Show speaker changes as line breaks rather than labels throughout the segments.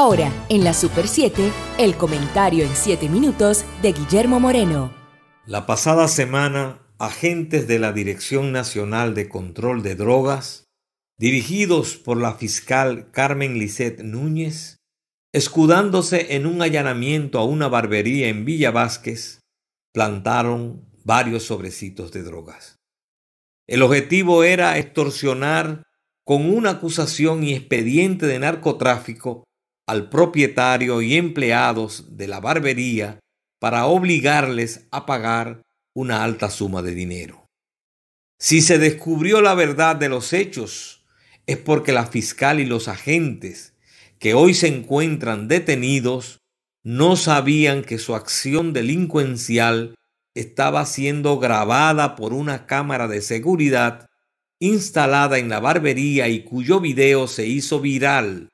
Ahora, en la Super 7, el comentario en 7 minutos de Guillermo Moreno. La pasada semana, agentes de la Dirección Nacional de Control de Drogas, dirigidos por la fiscal Carmen Lisset Núñez, escudándose en un allanamiento a una barbería en Villa Vázquez, plantaron varios sobrecitos de drogas. El objetivo era extorsionar con una acusación y expediente de narcotráfico al propietario y empleados de la barbería para obligarles a pagar una alta suma de dinero. Si se descubrió la verdad de los hechos, es porque la fiscal y los agentes que hoy se encuentran detenidos no sabían que su acción delincuencial estaba siendo grabada por una cámara de seguridad instalada en la barbería y cuyo video se hizo viral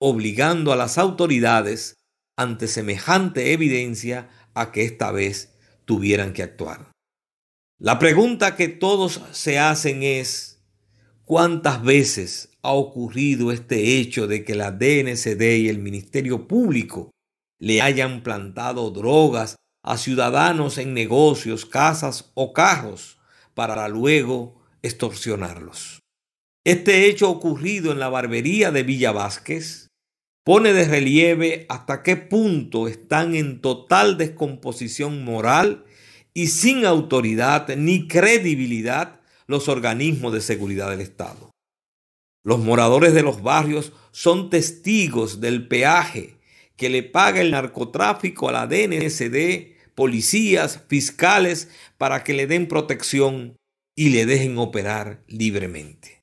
obligando a las autoridades ante semejante evidencia a que esta vez tuvieran que actuar. La pregunta que todos se hacen es, ¿cuántas veces ha ocurrido este hecho de que la DNCD y el Ministerio Público le hayan plantado drogas a ciudadanos en negocios, casas o carros para luego extorsionarlos? Este hecho ocurrido en la barbería de Villa Vázquez, pone de relieve hasta qué punto están en total descomposición moral y sin autoridad ni credibilidad los organismos de seguridad del Estado. Los moradores de los barrios son testigos del peaje que le paga el narcotráfico a la DNSD, policías, fiscales, para que le den protección y le dejen operar libremente.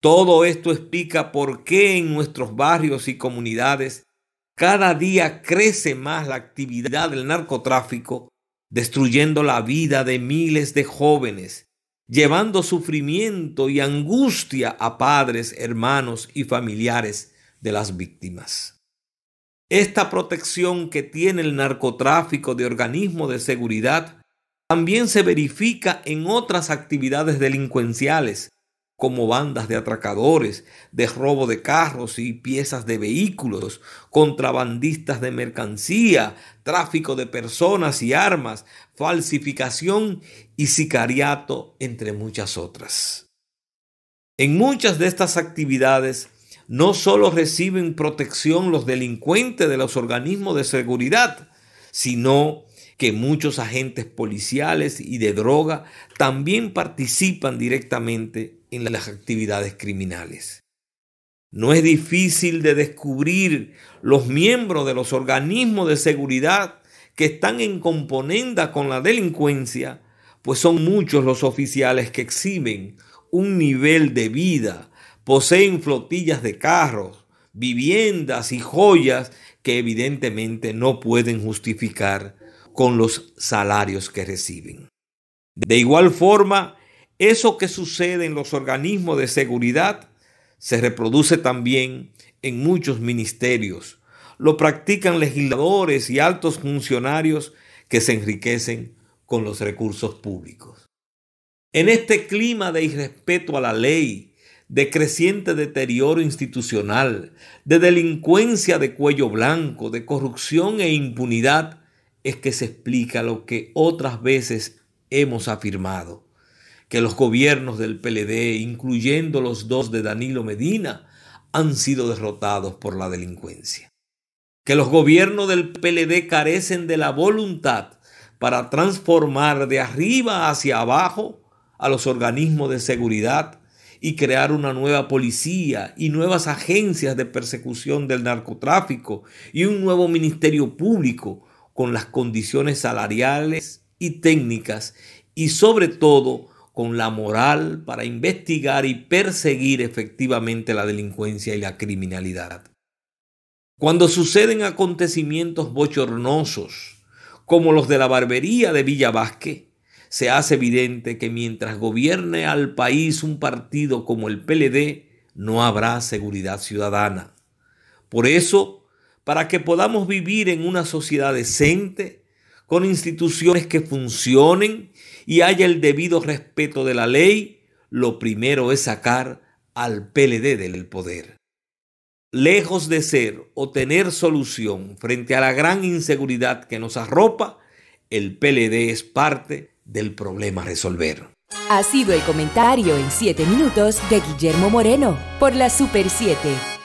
Todo esto explica por qué en nuestros barrios y comunidades cada día crece más la actividad del narcotráfico, destruyendo la vida de miles de jóvenes, llevando sufrimiento y angustia a padres, hermanos y familiares de las víctimas. Esta protección que tiene el narcotráfico de organismos de seguridad también se verifica en otras actividades delincuenciales, como bandas de atracadores, de robo de carros y piezas de vehículos, contrabandistas de mercancía, tráfico de personas y armas, falsificación y sicariato, entre muchas otras. En muchas de estas actividades no solo reciben protección los delincuentes de los organismos de seguridad, sino que muchos agentes policiales y de droga también participan directamente en las actividades criminales. No es difícil de descubrir los miembros de los organismos de seguridad que están en componenda con la delincuencia, pues son muchos los oficiales que exhiben un nivel de vida, poseen flotillas de carros, viviendas y joyas que evidentemente no pueden justificar con los salarios que reciben. De igual forma, eso que sucede en los organismos de seguridad se reproduce también en muchos ministerios. Lo practican legisladores y altos funcionarios que se enriquecen con los recursos públicos. En este clima de irrespeto a la ley, de creciente deterioro institucional, de delincuencia de cuello blanco, de corrupción e impunidad, es que se explica lo que otras veces hemos afirmado que los gobiernos del PLD, incluyendo los dos de Danilo Medina, han sido derrotados por la delincuencia. Que los gobiernos del PLD carecen de la voluntad para transformar de arriba hacia abajo a los organismos de seguridad y crear una nueva policía y nuevas agencias de persecución del narcotráfico y un nuevo ministerio público con las condiciones salariales y técnicas y sobre todo con la moral para investigar y perseguir efectivamente la delincuencia y la criminalidad. Cuando suceden acontecimientos bochornosos, como los de la barbería de Villa se hace evidente que mientras gobierne al país un partido como el PLD, no habrá seguridad ciudadana. Por eso, para que podamos vivir en una sociedad decente, con instituciones que funcionen y haya el debido respeto de la ley, lo primero es sacar al PLD del poder. Lejos de ser o tener solución frente a la gran inseguridad que nos arropa, el PLD es parte del problema a resolver. Ha sido el comentario en siete minutos de Guillermo Moreno por la Super 7.